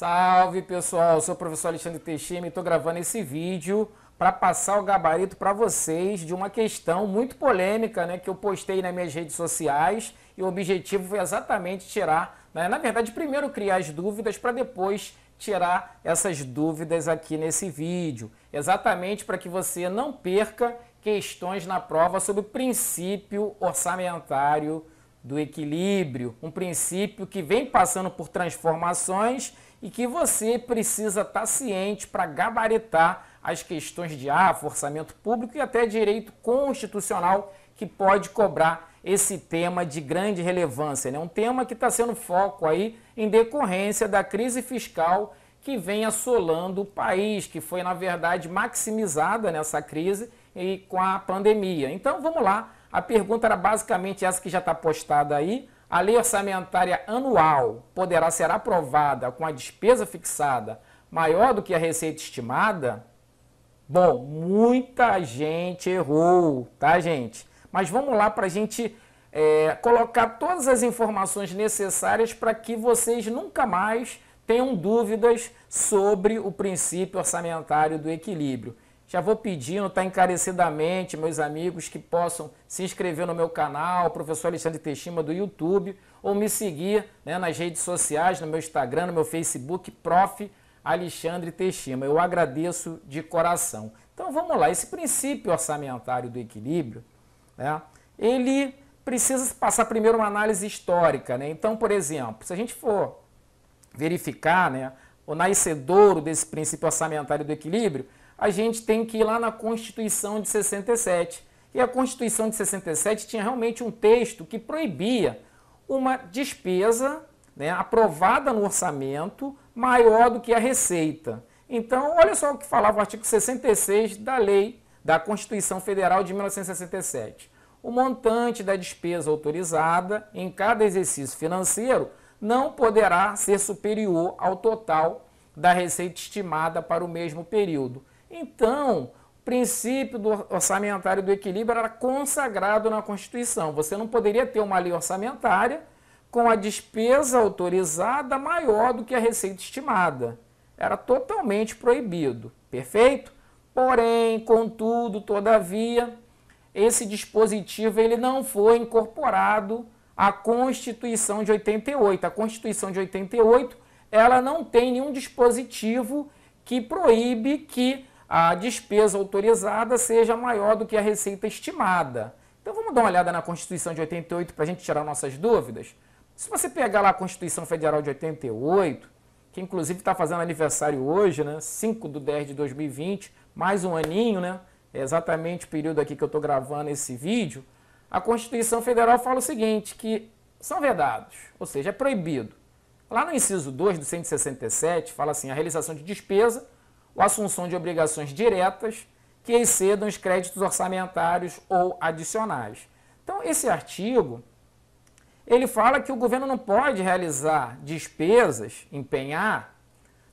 Salve pessoal, Eu sou o professor Alexandre Teixeira e estou gravando esse vídeo para passar o gabarito para vocês de uma questão muito polêmica né, que eu postei nas minhas redes sociais e o objetivo foi exatamente tirar, né, na verdade, primeiro criar as dúvidas para depois tirar essas dúvidas aqui nesse vídeo, exatamente para que você não perca questões na prova sobre o princípio orçamentário do equilíbrio, um princípio que vem passando por transformações e que você precisa estar tá ciente para gabaritar as questões de AFA, ah, orçamento público e até direito constitucional que pode cobrar esse tema de grande relevância. Né? Um tema que está sendo foco aí em decorrência da crise fiscal que vem assolando o país, que foi, na verdade, maximizada nessa crise e com a pandemia. Então, vamos lá. A pergunta era basicamente essa que já está postada aí. A lei orçamentária anual poderá ser aprovada com a despesa fixada maior do que a receita estimada? Bom, muita gente errou, tá, gente? Mas vamos lá para a gente é, colocar todas as informações necessárias para que vocês nunca mais tenham dúvidas sobre o princípio orçamentário do equilíbrio. Já vou pedindo, tá encarecidamente, meus amigos, que possam se inscrever no meu canal, professor Alexandre Teixeira do YouTube, ou me seguir né, nas redes sociais, no meu Instagram, no meu Facebook, prof. Alexandre Teixeira. Eu agradeço de coração. Então vamos lá, esse princípio orçamentário do equilíbrio, né, ele precisa passar primeiro uma análise histórica. Né? Então, por exemplo, se a gente for verificar né, o nascedouro desse princípio orçamentário do equilíbrio, a gente tem que ir lá na Constituição de 67. E a Constituição de 67 tinha realmente um texto que proibia uma despesa né, aprovada no orçamento maior do que a receita. Então, olha só o que falava o artigo 66 da lei da Constituição Federal de 1967. O montante da despesa autorizada em cada exercício financeiro não poderá ser superior ao total da receita estimada para o mesmo período. Então, o princípio do orçamentário do equilíbrio era consagrado na Constituição. Você não poderia ter uma lei orçamentária com a despesa autorizada maior do que a receita estimada. Era totalmente proibido, perfeito? Porém, contudo, todavia, esse dispositivo ele não foi incorporado à Constituição de 88. A Constituição de 88, ela não tem nenhum dispositivo que proíbe que a despesa autorizada seja maior do que a receita estimada. Então vamos dar uma olhada na Constituição de 88 para a gente tirar nossas dúvidas? Se você pegar lá a Constituição Federal de 88, que inclusive está fazendo aniversário hoje, né? 5 de 10 de 2020, mais um aninho, né? É exatamente o período aqui que eu estou gravando esse vídeo. A Constituição Federal fala o seguinte, que são vedados, ou seja, é proibido. Lá no inciso 2 do 167, fala assim, a realização de despesa ou assunção de obrigações diretas que excedam os créditos orçamentários ou adicionais. Então, esse artigo ele fala que o governo não pode realizar despesas, empenhar,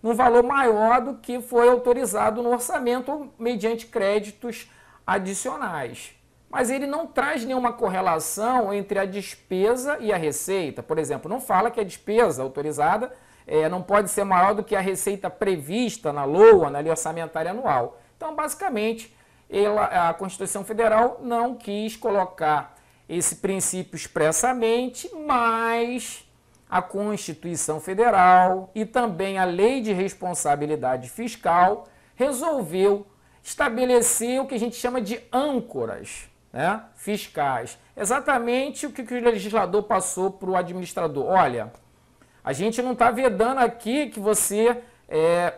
num valor maior do que foi autorizado no orçamento mediante créditos adicionais. Mas ele não traz nenhuma correlação entre a despesa e a receita. Por exemplo, não fala que a despesa autorizada é, não pode ser maior do que a receita prevista na LOA, na Lei Orçamentária Anual. Então, basicamente, ela, a Constituição Federal não quis colocar esse princípio expressamente, mas a Constituição Federal e também a Lei de Responsabilidade Fiscal resolveu estabelecer o que a gente chama de âncoras né, fiscais. Exatamente o que o legislador passou para o administrador. Olha, a gente não está vedando aqui que você é,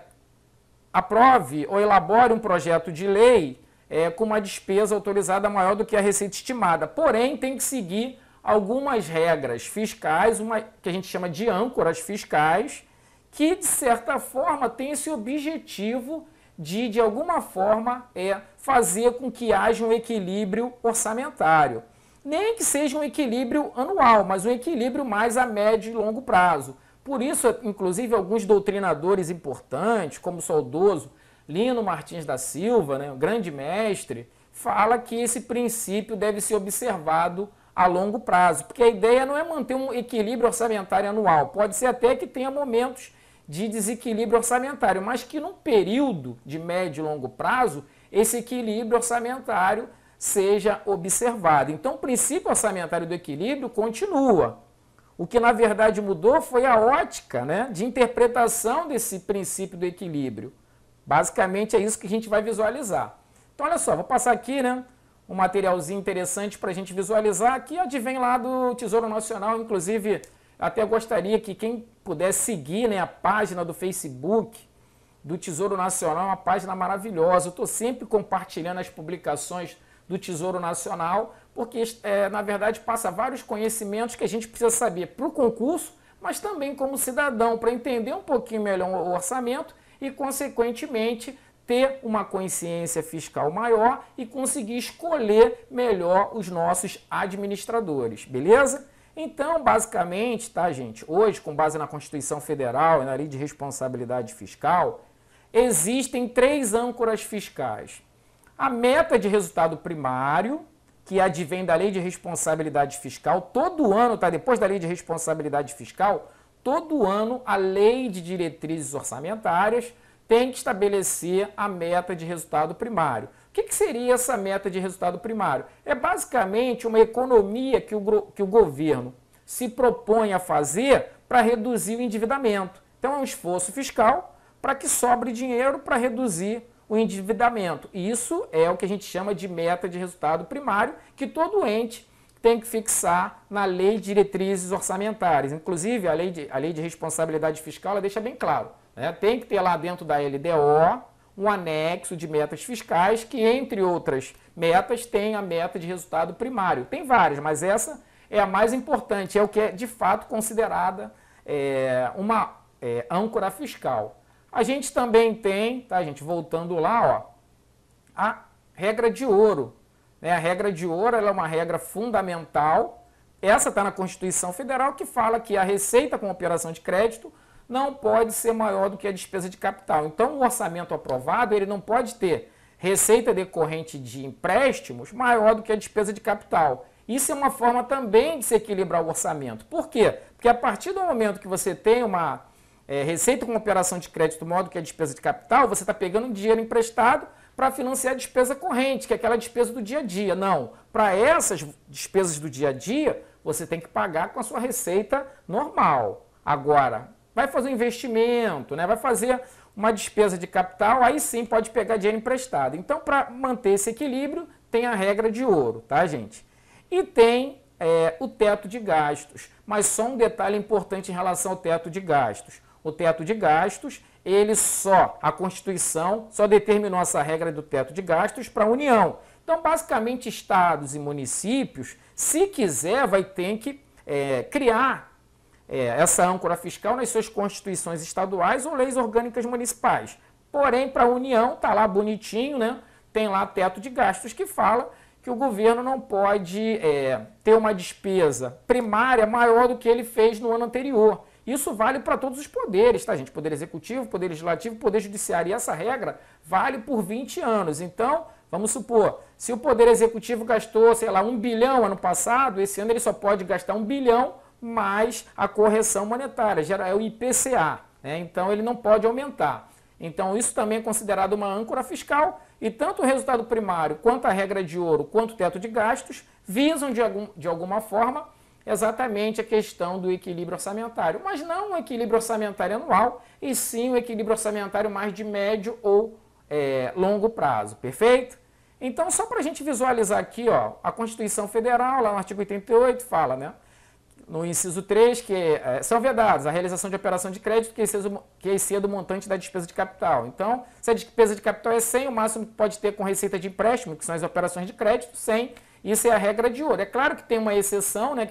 aprove ou elabore um projeto de lei é, com uma despesa autorizada maior do que a receita estimada. Porém, tem que seguir algumas regras fiscais, uma que a gente chama de âncoras fiscais, que de certa forma tem esse objetivo de, de alguma forma, é, fazer com que haja um equilíbrio orçamentário. Nem que seja um equilíbrio anual, mas um equilíbrio mais a médio e longo prazo. Por isso, inclusive, alguns doutrinadores importantes, como o saudoso Lino Martins da Silva, né, o grande mestre, fala que esse princípio deve ser observado a longo prazo, porque a ideia não é manter um equilíbrio orçamentário anual, pode ser até que tenha momentos de desequilíbrio orçamentário, mas que num período de médio e longo prazo, esse equilíbrio orçamentário seja observado. Então, o princípio orçamentário do equilíbrio continua. O que na verdade mudou foi a ótica né, de interpretação desse princípio do equilíbrio. Basicamente é isso que a gente vai visualizar. Então, olha só, vou passar aqui né, um materialzinho interessante para a gente visualizar, que advém lá do Tesouro Nacional, inclusive até gostaria que quem pudesse seguir né, a página do Facebook do Tesouro Nacional, uma página maravilhosa. Eu estou sempre compartilhando as publicações do Tesouro Nacional, porque, é, na verdade, passa vários conhecimentos que a gente precisa saber para o concurso, mas também como cidadão, para entender um pouquinho melhor o orçamento e, consequentemente, ter uma consciência fiscal maior e conseguir escolher melhor os nossos administradores, beleza? Então, basicamente, tá, gente? Hoje, com base na Constituição Federal e na Lei de Responsabilidade Fiscal, existem três âncoras fiscais. A meta de resultado primário, que é advém da lei de responsabilidade fiscal, todo ano, tá? Depois da lei de responsabilidade fiscal, todo ano a lei de diretrizes orçamentárias tem que estabelecer a meta de resultado primário. O que, que seria essa meta de resultado primário? É basicamente uma economia que o, que o governo se propõe a fazer para reduzir o endividamento. Então é um esforço fiscal para que sobre dinheiro para reduzir o endividamento. Isso é o que a gente chama de meta de resultado primário, que todo ente tem que fixar na lei de diretrizes orçamentárias. Inclusive, a lei de, a lei de responsabilidade fiscal ela deixa bem claro. Né? Tem que ter lá dentro da LDO um anexo de metas fiscais que, entre outras metas, tem a meta de resultado primário. Tem várias, mas essa é a mais importante, é o que é de fato considerada é, uma é, âncora fiscal. A gente também tem, tá, gente, voltando lá, ó, a regra de ouro. Né? A regra de ouro é uma regra fundamental. Essa está na Constituição Federal que fala que a receita com operação de crédito não pode ser maior do que a despesa de capital. Então, o orçamento aprovado ele não pode ter receita decorrente de empréstimos maior do que a despesa de capital. Isso é uma forma também de se equilibrar o orçamento. Por quê? Porque a partir do momento que você tem uma é, receita com operação de crédito, modo que a despesa de capital, você está pegando dinheiro emprestado para financiar a despesa corrente, que é aquela despesa do dia a dia. Não, para essas despesas do dia a dia, você tem que pagar com a sua receita normal. Agora, vai fazer um investimento, né? vai fazer uma despesa de capital, aí sim pode pegar dinheiro emprestado. Então, para manter esse equilíbrio, tem a regra de ouro, tá, gente? E tem é, o teto de gastos. Mas só um detalhe importante em relação ao teto de gastos o teto de gastos, ele só, a Constituição só determinou essa regra do teto de gastos para a União. Então, basicamente, estados e municípios, se quiser, vai ter que é, criar é, essa âncora fiscal nas suas constituições estaduais ou leis orgânicas municipais. Porém, para a União, está lá bonitinho, né? tem lá teto de gastos que fala que o governo não pode é, ter uma despesa primária maior do que ele fez no ano anterior. Isso vale para todos os poderes, tá, gente? Poder executivo, poder legislativo, poder judiciário. E essa regra vale por 20 anos. Então, vamos supor, se o poder executivo gastou, sei lá, um bilhão ano passado, esse ano ele só pode gastar um bilhão mais a correção monetária, é o IPCA. Né? Então, ele não pode aumentar. Então, isso também é considerado uma âncora fiscal e tanto o resultado primário, quanto a regra de ouro, quanto o teto de gastos visam, de, algum, de alguma forma, exatamente a questão do equilíbrio orçamentário, mas não um equilíbrio orçamentário anual, e sim um equilíbrio orçamentário mais de médio ou é, longo prazo, perfeito? Então, só para a gente visualizar aqui, ó, a Constituição Federal, lá no artigo 88, fala, né? No inciso 3, que é, é, são vedados a realização de operação de crédito que exceda, que exceda o montante da despesa de capital. Então, se a despesa de capital é 100, o máximo que pode ter com receita de empréstimo, que são as operações de crédito, 100. Isso é a regra de ouro. É claro que tem uma exceção, né?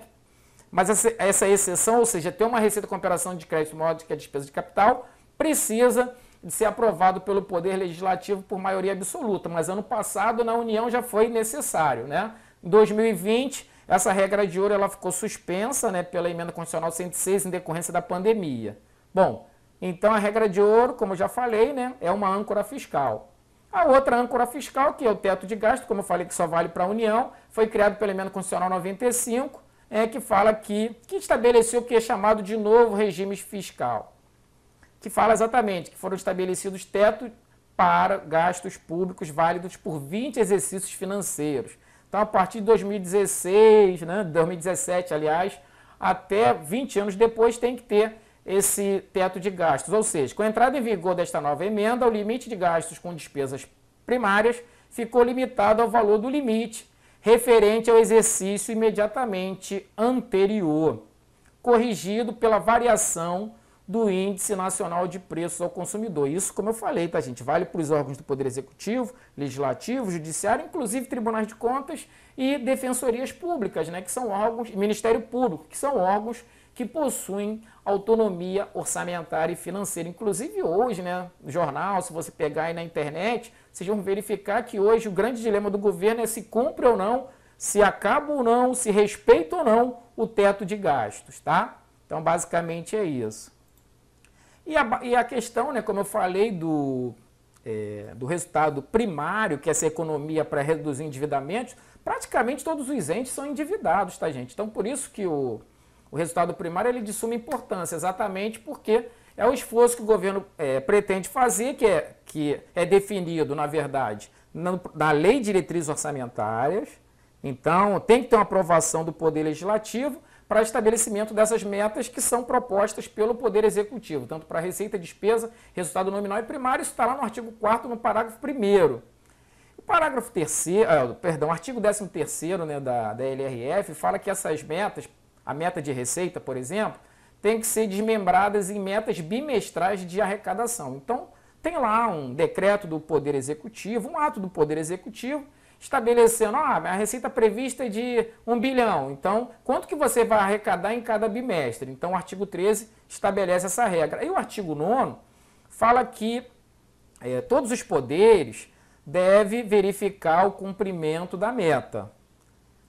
Mas essa, essa exceção, ou seja, ter uma receita com operação de crédito maior do que a despesa de capital, precisa de ser aprovado pelo Poder Legislativo por maioria absoluta. Mas ano passado, na União, já foi necessário. Né? Em 2020, essa regra de ouro ela ficou suspensa né, pela Emenda Constitucional 106 em decorrência da pandemia. Bom, então a regra de ouro, como eu já falei, né, é uma âncora fiscal. A outra âncora fiscal, que é o teto de gasto, como eu falei que só vale para a União, foi criado pela Emenda Constitucional 95 é, que fala que, que estabeleceu o que é chamado de novo regime fiscal, que fala exatamente que foram estabelecidos tetos para gastos públicos válidos por 20 exercícios financeiros. Então, a partir de 2016, né, 2017, aliás, até 20 anos depois tem que ter esse teto de gastos. Ou seja, com a entrada em vigor desta nova emenda, o limite de gastos com despesas primárias ficou limitado ao valor do limite referente ao exercício imediatamente anterior, corrigido pela variação do Índice Nacional de Preços ao Consumidor. Isso, como eu falei, tá, gente? Vale para os órgãos do Poder Executivo, Legislativo, Judiciário, inclusive Tribunais de Contas e Defensorias Públicas, né? Que são órgãos, Ministério Público, que são órgãos que possuem autonomia orçamentária e financeira. Inclusive hoje, né? No jornal, se você pegar aí na internet, vocês vão verificar que hoje o grande dilema do governo é se cumpre ou não, se acaba ou não, se respeita ou não o teto de gastos, tá? Então, basicamente é isso. E a, e a questão, né, como eu falei, do, é, do resultado primário, que é essa economia para reduzir endividamentos, praticamente todos os entes são endividados, tá, gente? Então, por isso que o, o resultado primário ele é de suma importância, exatamente porque é o esforço que o governo é, pretende fazer, que é, que é definido, na verdade, na, na lei de diretrizes orçamentárias. Então, tem que ter uma aprovação do Poder Legislativo para estabelecimento dessas metas que são propostas pelo Poder Executivo, tanto para receita, despesa, resultado nominal e primário. Isso está lá no artigo 4 no parágrafo 1 O parágrafo 3 é, perdão, artigo 13 né, da, da LRF fala que essas metas, a meta de receita, por exemplo, têm que ser desmembradas em metas bimestrais de arrecadação. Então, tem lá um decreto do Poder Executivo, um ato do Poder Executivo, estabelecendo ah, a receita prevista é de um bilhão. Então, quanto que você vai arrecadar em cada bimestre? Então, o artigo 13 estabelece essa regra. E o artigo 9 fala que é, todos os poderes devem verificar o cumprimento da meta.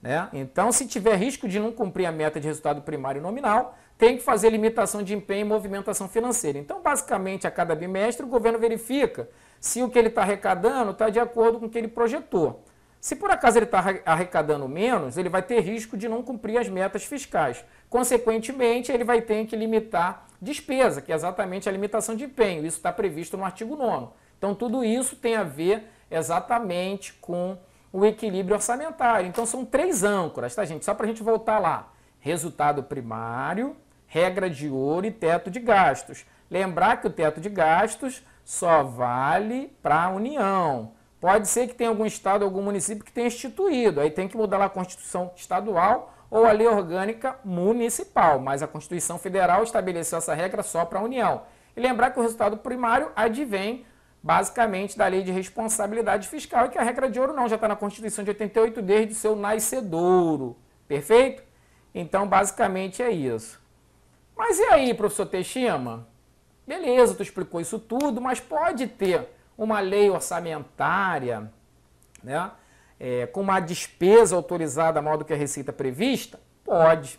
Né? Então, se tiver risco de não cumprir a meta de resultado primário nominal, tem que fazer limitação de empenho e movimentação financeira. Então, basicamente, a cada bimestre, o governo verifica se o que ele está arrecadando está de acordo com o que ele projetou. Se por acaso ele está arrecadando menos, ele vai ter risco de não cumprir as metas fiscais. Consequentemente, ele vai ter que limitar despesa, que é exatamente a limitação de empenho. Isso está previsto no artigo 9. Então, tudo isso tem a ver exatamente com o equilíbrio orçamentário. Então são três âncoras, tá, gente? Só para a gente voltar lá. Resultado primário, regra de ouro e teto de gastos. Lembrar que o teto de gastos só vale para a União. Pode ser que tenha algum estado, algum município que tenha instituído. Aí tem que mudar lá a Constituição Estadual ou a Lei Orgânica Municipal. Mas a Constituição Federal estabeleceu essa regra só para a União. E lembrar que o resultado primário advém basicamente da lei de responsabilidade fiscal, que a regra de ouro não, já está na Constituição de 88 desde o seu nascedouro. Perfeito? Então, basicamente é isso. Mas e aí, professor Teixeira? Beleza, tu explicou isso tudo, mas pode ter uma lei orçamentária, né? É, com uma despesa autorizada maior do que a receita prevista? Pode,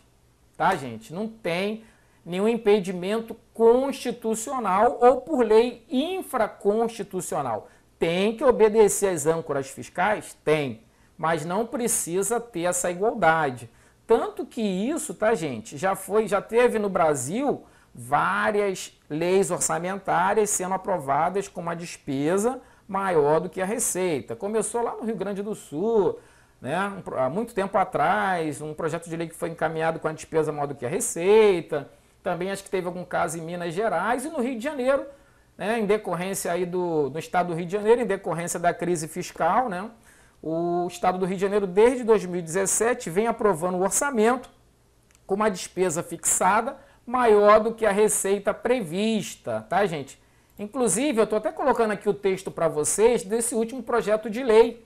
tá, gente? Não tem nenhum impedimento constitucional ou por lei infraconstitucional. Tem que obedecer às âncoras fiscais? Tem, mas não precisa ter essa igualdade. Tanto que isso, tá, gente, já foi, já teve no Brasil várias leis orçamentárias sendo aprovadas com uma despesa maior do que a receita. Começou lá no Rio Grande do Sul, né, há muito tempo atrás, um projeto de lei que foi encaminhado com a despesa maior do que a receita. Também acho que teve algum caso em Minas Gerais e no Rio de Janeiro, né, em decorrência aí do, do estado do Rio de Janeiro, em decorrência da crise fiscal, né, o estado do Rio de Janeiro, desde 2017, vem aprovando o orçamento com uma despesa fixada maior do que a receita prevista, tá, gente? Inclusive, eu estou até colocando aqui o texto para vocês desse último projeto de lei,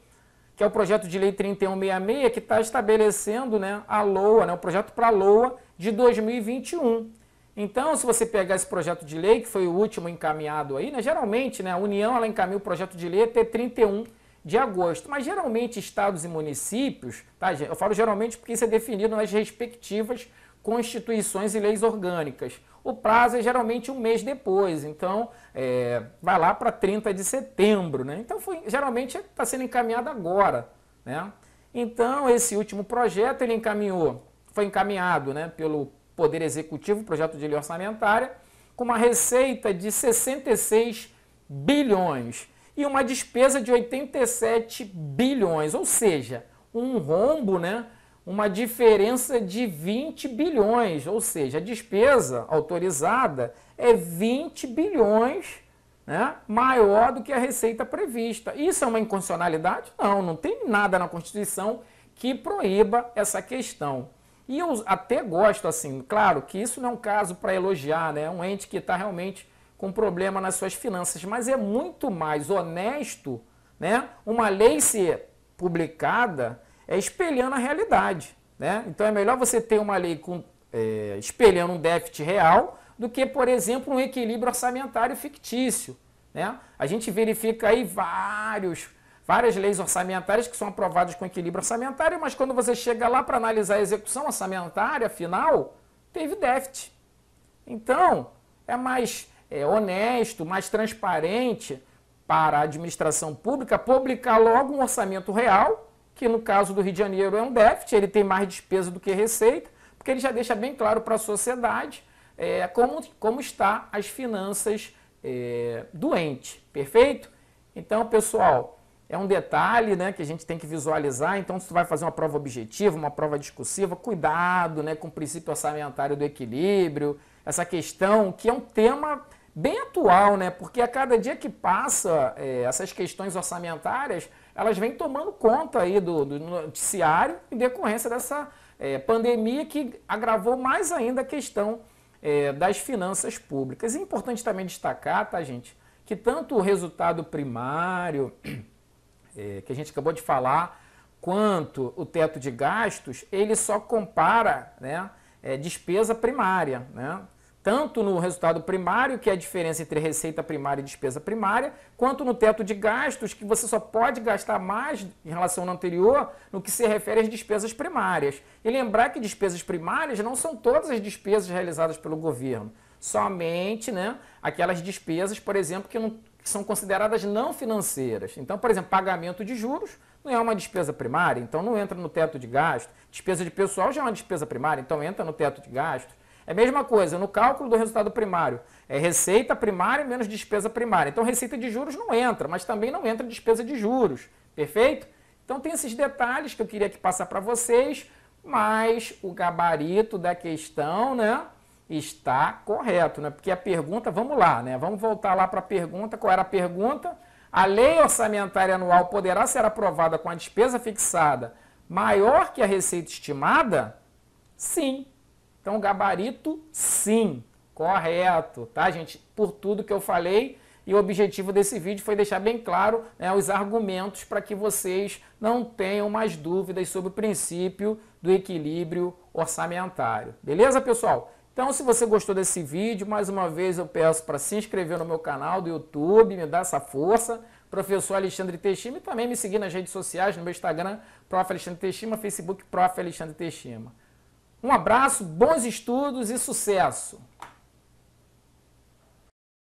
que é o projeto de lei 3166, que está estabelecendo né, a LOA, né, o projeto para a LOA de 2021. Então, se você pegar esse projeto de lei, que foi o último encaminhado aí, né, geralmente né, a União ela encaminha o projeto de lei até 31 de agosto, mas geralmente estados e municípios, tá, gente? eu falo geralmente porque isso é definido nas respectivas constituições e leis orgânicas. O prazo é geralmente um mês depois, então é, vai lá para 30 de setembro. Né? Então, foi, geralmente está sendo encaminhado agora. Né? Então, esse último projeto ele encaminhou, foi encaminhado né, pelo Poder Executivo, projeto de lei orçamentária, com uma receita de 66 bilhões e uma despesa de 87 bilhões, ou seja, um rombo, né? Uma diferença de 20 bilhões, ou seja, a despesa autorizada é 20 bilhões né, maior do que a receita prevista. Isso é uma inconstitucionalidade? Não, não tem nada na Constituição que proíba essa questão. E eu até gosto, assim, claro que isso não é um caso para elogiar, né? É um ente que está realmente com problema nas suas finanças, mas é muito mais honesto, né? Uma lei ser publicada é espelhando a realidade, né? Então é melhor você ter uma lei com, é, espelhando um déficit real do que, por exemplo, um equilíbrio orçamentário fictício, né? A gente verifica aí vários várias leis orçamentárias que são aprovadas com equilíbrio orçamentário, mas quando você chega lá para analisar a execução orçamentária final, teve déficit. Então, é mais é, honesto, mais transparente para a administração pública publicar logo um orçamento real, que no caso do Rio de Janeiro é um déficit, ele tem mais despesa do que receita, porque ele já deixa bem claro para a sociedade é, como, como está as finanças é, doente, perfeito? Então, pessoal, é um detalhe né, que a gente tem que visualizar. Então, se tu vai fazer uma prova objetiva, uma prova discursiva, cuidado né, com o princípio orçamentário do equilíbrio, essa questão que é um tema bem atual, né? Porque a cada dia que passa, é, essas questões orçamentárias, elas vêm tomando conta aí do, do noticiário em decorrência dessa é, pandemia que agravou mais ainda a questão é, das finanças públicas. É importante também destacar, tá, gente, que tanto o resultado primário é, que a gente acabou de falar, quanto o teto de gastos, ele só compara né, é, despesa primária, né? tanto no resultado primário, que é a diferença entre receita primária e despesa primária, quanto no teto de gastos, que você só pode gastar mais em relação ao anterior no que se refere às despesas primárias. E lembrar que despesas primárias não são todas as despesas realizadas pelo governo, somente né, aquelas despesas, por exemplo, que não que são consideradas não financeiras. Então, por exemplo, pagamento de juros não é uma despesa primária, então não entra no teto de gasto. Despesa de pessoal já é uma despesa primária, então entra no teto de gasto. É a mesma coisa no cálculo do resultado primário. É receita primária menos despesa primária. Então, receita de juros não entra, mas também não entra despesa de juros. Perfeito? Então, tem esses detalhes que eu queria que passar para vocês, mas o gabarito da questão, né? está correto, né? Porque a pergunta, vamos lá, né? Vamos voltar lá para a pergunta, qual era a pergunta? A lei orçamentária anual poderá ser aprovada com a despesa fixada maior que a receita estimada? Sim. Então, gabarito, sim. Correto, tá, gente? Por tudo que eu falei, e o objetivo desse vídeo foi deixar bem claro né, os argumentos para que vocês não tenham mais dúvidas sobre o princípio do equilíbrio orçamentário. Beleza, pessoal? Então, se você gostou desse vídeo, mais uma vez eu peço para se inscrever no meu canal do YouTube, me dar essa força. Professor Alexandre Teixima e também me seguir nas redes sociais, no meu Instagram, Prof. Alexandre Teixima, Facebook, Prof. Alexandre Teixima. Um abraço, bons estudos e sucesso!